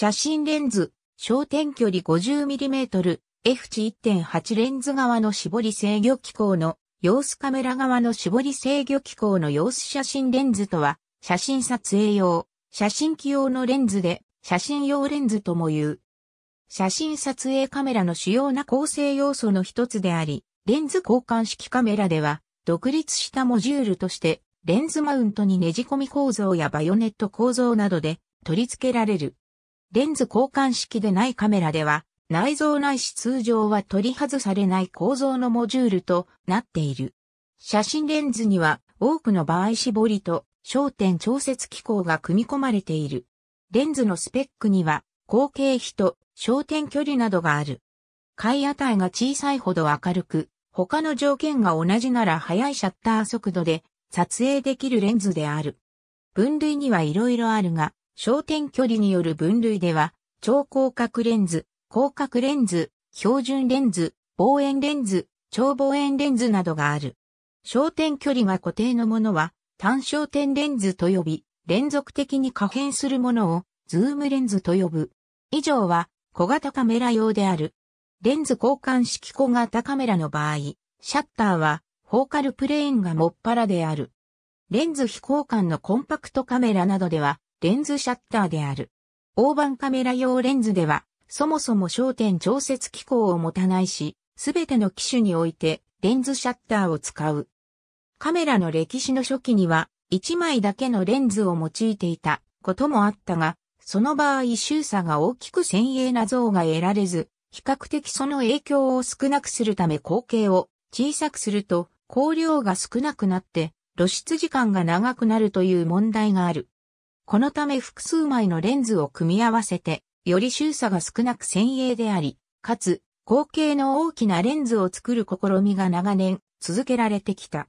写真レンズ、焦点距離 50mm、F 値1.8レンズ側の絞り制御機構の様子カメラ側の絞り制御機構の様子写真レンズとは、写真撮影用、写真機用のレンズで、写真用レンズとも言う。写真撮影カメラの主要な構成要素の一つであり、レンズ交換式カメラでは、独立したモジュールとして、レンズマウントにねじ込み構造やバヨネット構造などで取り付けられる。レンズ交換式でないカメラでは、内蔵ないし通常は取り外されない構造のモジュールとなっている。写真レンズには多くの場合絞りと焦点調節機構が組み込まれている。レンズのスペックには後継比と焦点距離などがある。い値が小さいほど明るく、他の条件が同じなら速いシャッター速度で撮影できるレンズである。分類にはいろいろあるが、焦点距離による分類では、超広角レンズ、広角レンズ、標準レンズ、望遠レンズ、超望遠レンズなどがある。焦点距離が固定のものは、単焦点レンズと呼び、連続的に可変するものを、ズームレンズと呼ぶ。以上は、小型カメラ用である。レンズ交換式小型カメラの場合、シャッターは、フォーカルプレーンがもっぱらである。レンズ非交換のコンパクトカメラなどでは、レンズシャッターである。大判カメラ用レンズでは、そもそも焦点調節機構を持たないし、すべての機種においてレンズシャッターを使う。カメラの歴史の初期には、1枚だけのレンズを用いていたこともあったが、その場合周差が大きく先鋭な像が得られず、比較的その影響を少なくするため光景を小さくすると光量が少なくなって露出時間が長くなるという問題がある。このため複数枚のレンズを組み合わせて、より収差が少なく先鋭であり、かつ、後傾の大きなレンズを作る試みが長年続けられてきた。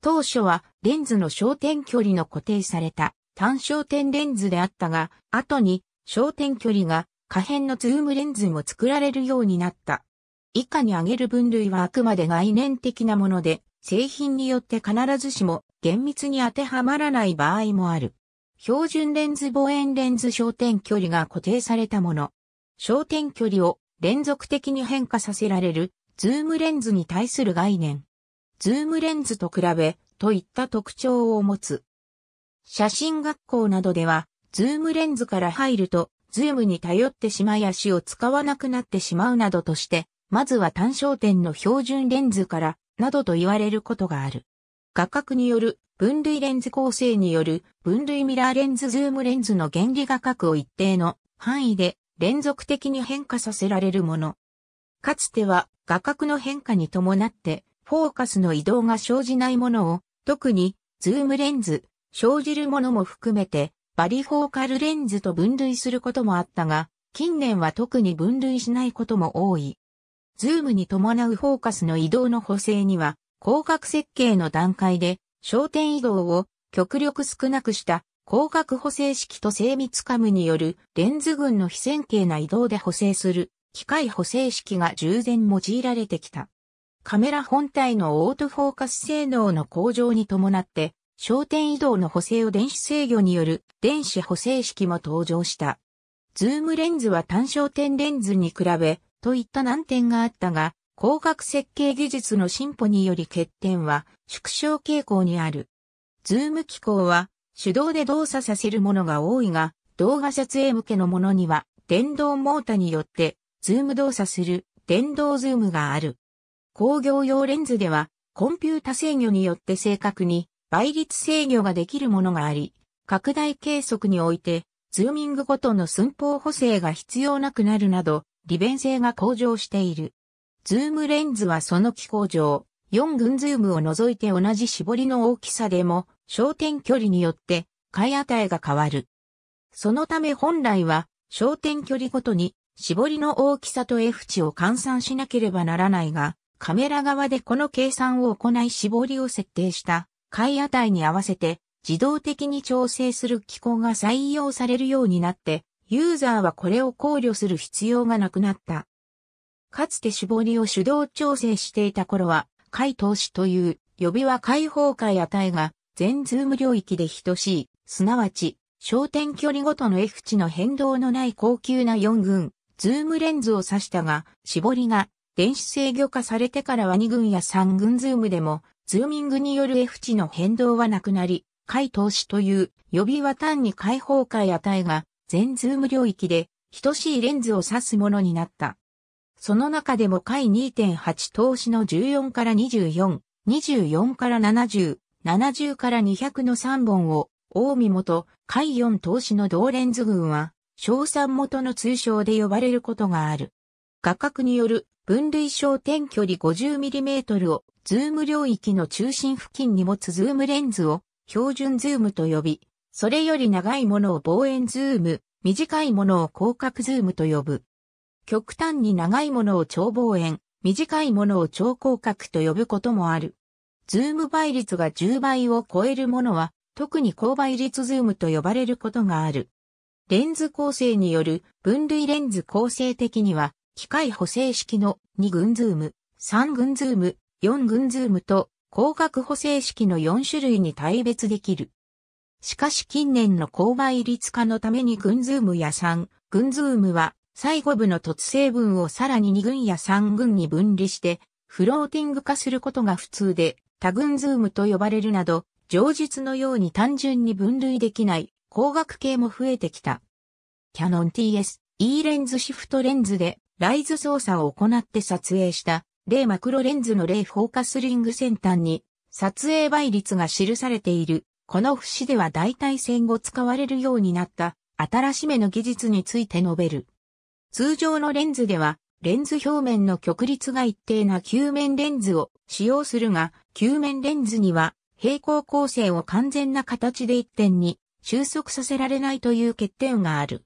当初はレンズの焦点距離の固定された単焦点レンズであったが、後に焦点距離が可変のズームレンズも作られるようになった。以下に挙げる分類はあくまで概念的なもので、製品によって必ずしも厳密に当てはまらない場合もある。標準レンズ望遠レンズ焦点距離が固定されたもの。焦点距離を連続的に変化させられる、ズームレンズに対する概念。ズームレンズと比べ、といった特徴を持つ。写真学校などでは、ズームレンズから入ると、ズームに頼ってしまい足を使わなくなってしまうなどとして、まずは単焦点の標準レンズから、などと言われることがある。画角による分類レンズ構成による分類ミラーレンズズームレンズの原理画角を一定の範囲で連続的に変化させられるもの。かつては画角の変化に伴ってフォーカスの移動が生じないものを特にズームレンズ、生じるものも含めてバリフォーカルレンズと分類することもあったが、近年は特に分類しないことも多い。ズームに伴うフォーカスの移動の補正には、広角設計の段階で焦点移動を極力少なくした広角補正式と精密カムによるレンズ群の非線形な移動で補正する機械補正式が従前用いられてきた。カメラ本体のオートフォーカス性能の向上に伴って焦点移動の補正を電子制御による電子補正式も登場した。ズームレンズは単焦点レンズに比べといった難点があったが、光学設計技術の進歩により欠点は縮小傾向にある。ズーム機構は手動で動作させるものが多いが、動画撮影向けのものには電動モータによってズーム動作する電動ズームがある。工業用レンズではコンピュータ制御によって正確に倍率制御ができるものがあり、拡大計測においてズーミングごとの寸法補正が必要なくなるなど利便性が向上している。ズームレンズはその機構上、4群ズームを除いて同じ絞りの大きさでも、焦点距離によって、回値が変わる。そのため本来は、焦点距離ごとに、絞りの大きさと F 値を換算しなければならないが、カメラ側でこの計算を行い絞りを設定した回値に合わせて自動的に調整する機構が採用されるようになって、ユーザーはこれを考慮する必要がなくなった。かつて絞りを手動調整していた頃は、解投手という呼びは解放解値が全ズーム領域で等しい、すなわち、焦点距離ごとの F 値の変動のない高級な4群、ズームレンズを指したが、絞りが電子制御化されてからは2群や3群ズームでも、ズーミングによる F 値の変動はなくなり、解投手という呼びは単に解放解値が全ズーム領域で等しいレンズを指すものになった。その中でも下位2.8投資の14から24、24から70、70から200の3本を、大見元、下位4投資の同レンズ群は、小三元の通称で呼ばれることがある。画角による分類焦点距離 50mm をズーム領域の中心付近に持つズームレンズを標準ズームと呼び、それより長いものを望遠ズーム、短いものを広角ズームと呼ぶ。極端に長いものを長望遠、短いものを超広角と呼ぶこともある。ズーム倍率が10倍を超えるものは、特に高倍率ズームと呼ばれることがある。レンズ構成による分類レンズ構成的には、機械補正式の2群ズーム、3群ズーム、4群ズームと広角補正式の4種類に対別できる。しかし近年の高倍率化のために群ズームや3群ズームは最後部の突成分をさらに2群や3群に分離して、フローティング化することが普通で、多群ズームと呼ばれるなど、上述のように単純に分類できない光学系も増えてきた。キャノン TS、E レンズシフトレンズで、ライズ操作を行って撮影した、例マクロレンズの例フォーカスリング先端に、撮影倍率が記されている。この節では大体戦後使われるようになった、新しめの技術について述べる。通常のレンズでは、レンズ表面の曲率が一定な球面レンズを使用するが、球面レンズには平行構成を完全な形で一点に収束させられないという欠点がある。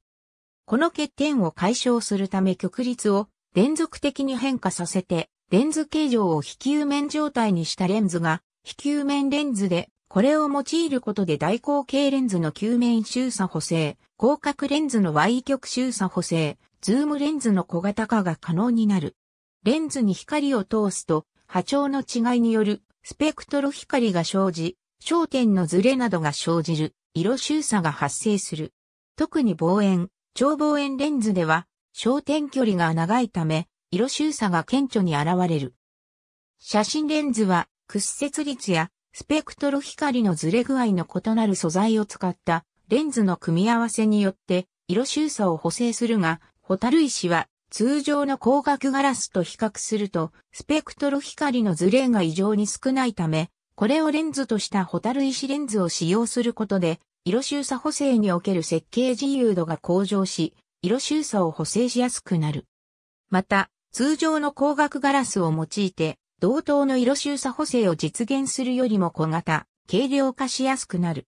この欠点を解消するため曲率を連続的に変化させて、レンズ形状を非球面状態にしたレンズが、非球面レンズで、これを用いることで大口径レンズの球面周差補正、広角レンズの Y 極周差補正、ズームレンズの小型化が可能になる。レンズに光を通すと、波長の違いによるスペクトル光が生じ、焦点のズレなどが生じる色周差が発生する。特に望遠、超望遠レンズでは焦点距離が長いため、色周差が顕著に現れる。写真レンズは屈折率やスペクトル光のずれ具合の異なる素材を使ったレンズの組み合わせによって色周差を補正するが、ホタル石は通常の光学ガラスと比較すると、スペクトロ光のズレが異常に少ないため、これをレンズとしたホタル石レンズを使用することで、色収差補正における設計自由度が向上し、色収差を補正しやすくなる。また、通常の光学ガラスを用いて、同等の色収差補正を実現するよりも小型、軽量化しやすくなる。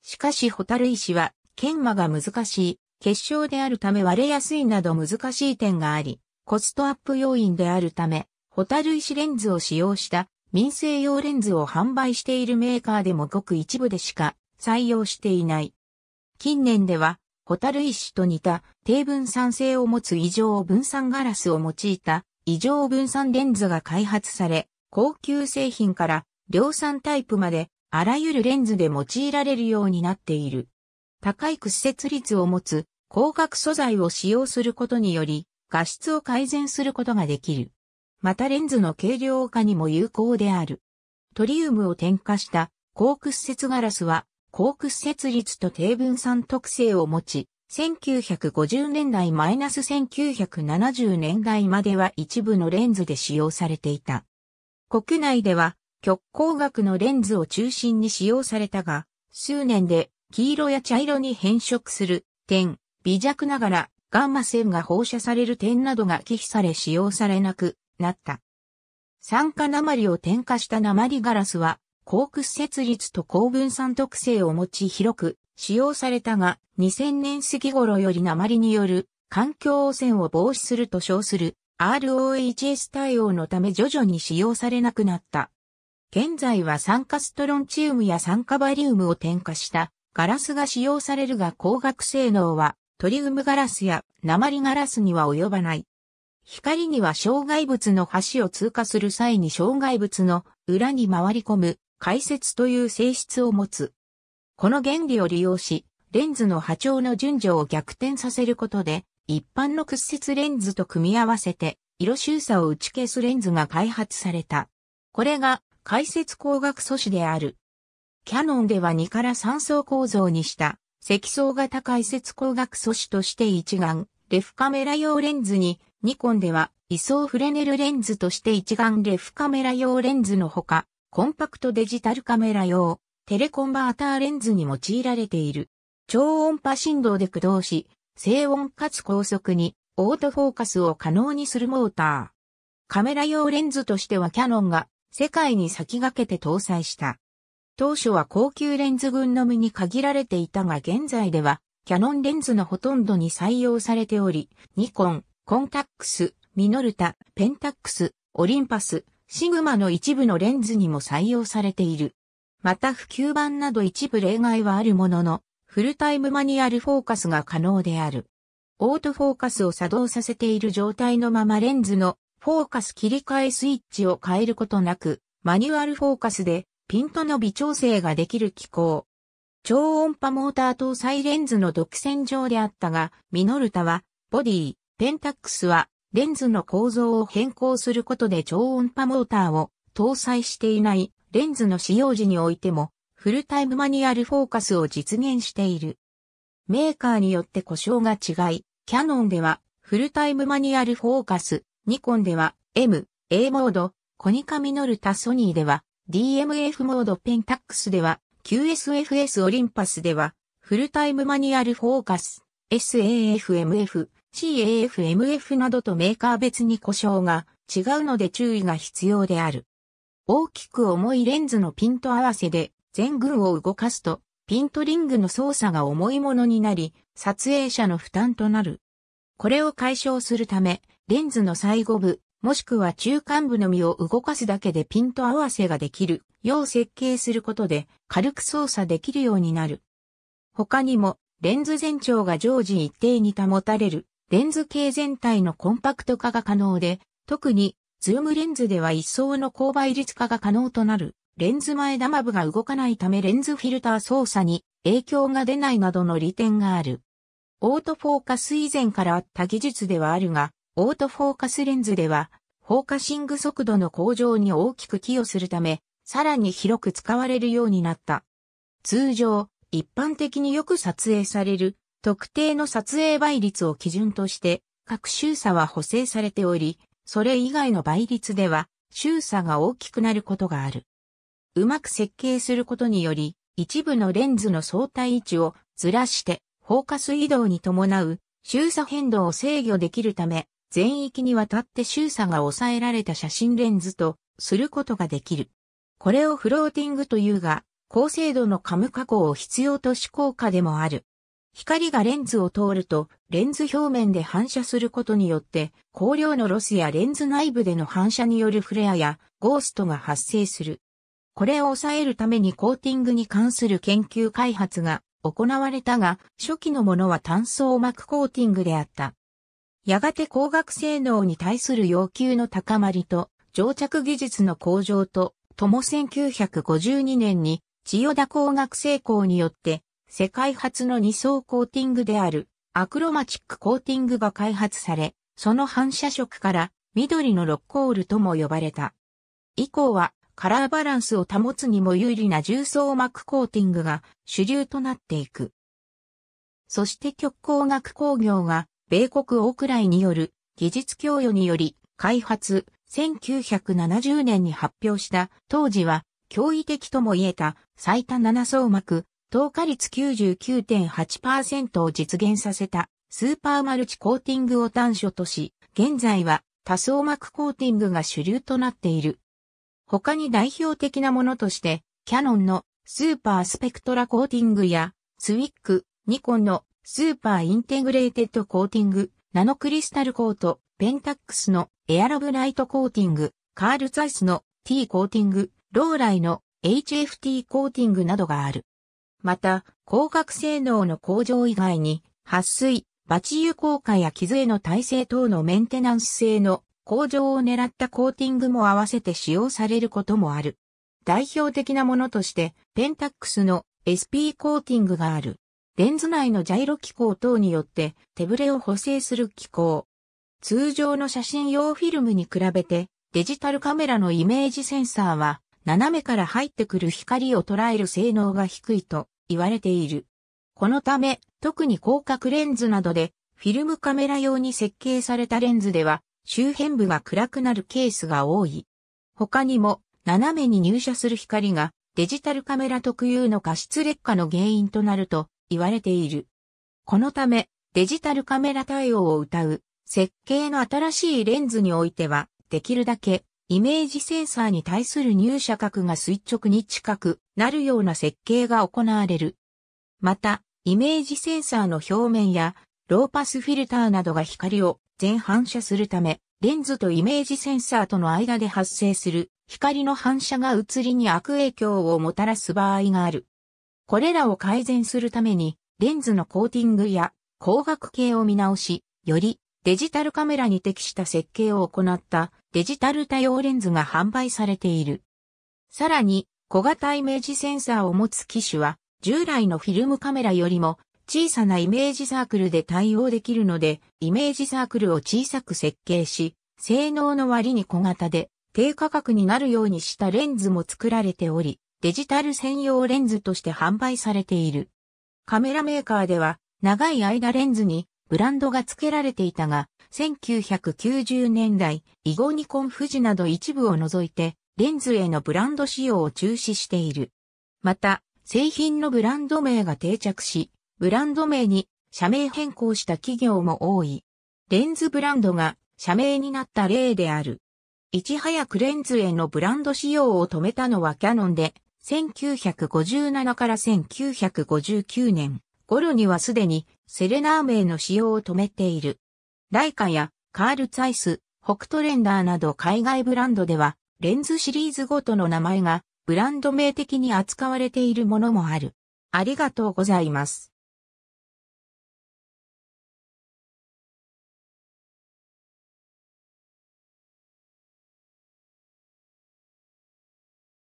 しかしホタル石は研磨が難しい結晶であるため割れやすいなど難しい点があり、コストアップ要因であるため、ホタル石レンズを使用した民生用レンズを販売しているメーカーでもごく一部でしか採用していない。近年では、ホタル石と似た低分散性を持つ異常分散ガラスを用いた異常分散レンズが開発され、高級製品から量産タイプまであらゆるレンズで用いられるようになっている。高い屈折率を持つ光学素材を使用することにより画質を改善することができる。またレンズの軽量化にも有効である。トリウムを添加した高屈折ガラスは高屈折率と低分散特性を持ち、1950年代マイナス1970年代までは一部のレンズで使用されていた。国内では極光学のレンズを中心に使用されたが、数年で黄色や茶色に変色する点、微弱ながらガンマ線が放射される点などが忌避され使用されなくなった。酸化鉛を添加した鉛ガラスは、高屈設立と高分散特性を持ち広く使用されたが、2000年過ぎ頃より鉛による環境汚染を防止すると称する ROHS 対応のため徐々に使用されなくなった。現在は酸化ストロンチウムや酸化バリウムを添加したガラスが使用されるが光学性能はトリウムガラスや鉛ガラスには及ばない。光には障害物の端を通過する際に障害物の裏に回り込む解説という性質を持つ。この原理を利用し、レンズの波長の順序を逆転させることで、一般の屈折レンズと組み合わせて、色周差を打ち消すレンズが開発された。これが解説光学素子である。キャノンでは2から3層構造にした積層型解説工学素子として一眼、レフカメラ用レンズに、ニコンでは、位相フレネルレンズとして一眼レフカメラ用レンズのほか、コンパクトデジタルカメラ用、テレコンバーターレンズに用いられている。超音波振動で駆動し、静音かつ高速に、オートフォーカスを可能にするモーター。カメラ用レンズとしてはキャノンが世界に先駆けて搭載した。当初は高級レンズ群のみに限られていたが現在では、キャノンレンズのほとんどに採用されており、ニコン、コンタックス、ミノルタ、ペンタックス、オリンパス、シグマの一部のレンズにも採用されている。また普及版など一部例外はあるものの、フルタイムマニュアルフォーカスが可能である。オートフォーカスを作動させている状態のままレンズのフォーカス切り替えスイッチを変えることなく、マニュアルフォーカスでピントの微調整ができる機構。超音波モーター搭載レンズの独占上であったが、ミノルタは、ボディ、ペンタックスは、レンズの構造を変更することで超音波モーターを搭載していないレンズの使用時においても、フルタイムマニュアルフォーカスを実現している。メーカーによって故障が違い、キャノンではフルタイムマニュアルフォーカス、ニコンでは M、A モード、コニカミノルタソニーでは DMF モードペンタックスでは、QSFS オリンパスでは、フルタイムマニュアルフォーカス、SAFMF、CAFMF などとメーカー別に故障が違うので注意が必要である。大きく重いレンズのピント合わせで全群を動かすと、ピントリングの操作が重いものになり、撮影者の負担となる。これを解消するため、レンズの最後部、もしくは中間部のみを動かすだけでピント合わせができるよう設計することで軽く操作できるようになる。他にも、レンズ全長が常時一定に保たれる、レンズ系全体のコンパクト化が可能で、特に、ズームレンズでは一層の高倍率化が可能となる、レンズ前玉部が動かないためレンズフィルター操作に影響が出ないなどの利点がある。オートフォーカス以前からあった技術ではあるが、オートフォーカスレンズでは、フォーカシング速度の向上に大きく寄与するため、さらに広く使われるようになった。通常、一般的によく撮影される特定の撮影倍率を基準として各周差は補正されており、それ以外の倍率では周差が大きくなることがある。うまく設計することにより、一部のレンズの相対位置をずらしてフォーカス移動に伴う周差変動を制御できるため、全域にわたって周差が抑えられた写真レンズとすることができる。これをフローティングというが、高精度のカム加工を必要とし効果でもある。光がレンズを通ると、レンズ表面で反射することによって、光量のロスやレンズ内部での反射によるフレアやゴーストが発生する。これを抑えるためにコーティングに関する研究開発が行われたが、初期のものは単層膜コーティングであった。やがて工学性能に対する要求の高まりと、乗着技術の向上と、とも1952年に、千代田工学成功によって、世界初の二層コーティングである、アクロマチックコーティングが開発され、その反射色から緑のロッコールとも呼ばれた。以降はカラーバランスを保つにも有利な重層膜コーティングが主流となっていく。そして極光学工業が米国オークライによる技術供与により開発、1970年に発表した当時は驚異的とも言えた最多7層膜、透過率99.8%を実現させたスーパーマルチコーティングを短所とし、現在は多層膜コーティングが主流となっている。他に代表的なものとして、キャノンのスーパースペクトラコーティングや、ツイック、ニコンのスーパーインテグレーテッドコーティング、ナノクリスタルコート、ペンタックスのエアロブライトコーティング、カールザイスの T コーティング、ローライの HFT コーティングなどがある。また、光学性能の向上以外に、撥水、バチ油効果や傷への耐性等のメンテナンス性の向上を狙ったコーティングも合わせて使用されることもある。代表的なものとして、ペンタックスの SP コーティングがある。レンズ内のジャイロ機構等によって手ブレを補正する機構。通常の写真用フィルムに比べてデジタルカメラのイメージセンサーは斜めから入ってくる光を捉える性能が低いと言われている。このため特に広角レンズなどでフィルムカメラ用に設計されたレンズでは周辺部が暗くなるケースが多い。他にも斜めに入射する光がデジタルカメラ特有の過失劣化の原因となると言われている。このため、デジタルカメラ対応を謳う設計の新しいレンズにおいては、できるだけイメージセンサーに対する入射角が垂直に近くなるような設計が行われる。また、イメージセンサーの表面やローパスフィルターなどが光を全反射するため、レンズとイメージセンサーとの間で発生する光の反射が映りに悪影響をもたらす場合がある。これらを改善するために、レンズのコーティングや光学系を見直し、よりデジタルカメラに適した設計を行ったデジタル多様レンズが販売されている。さらに、小型イメージセンサーを持つ機種は、従来のフィルムカメラよりも小さなイメージサークルで対応できるので、イメージサークルを小さく設計し、性能の割に小型で低価格になるようにしたレンズも作られており、デジタル専用レンズとして販売されている。カメラメーカーでは長い間レンズにブランドが付けられていたが、1990年代、イゴニコン富士など一部を除いて、レンズへのブランド使用を中止している。また、製品のブランド名が定着し、ブランド名に社名変更した企業も多い。レンズブランドが社名になった例である。いち早くレンズへのブランド使用を止めたのはキャノンで、1957から1959年頃にはすでにセレナー名の使用を止めている。ライカやカール・ツァイス、北トレンダーなど海外ブランドではレンズシリーズごとの名前がブランド名的に扱われているものもある。ありがとうございます。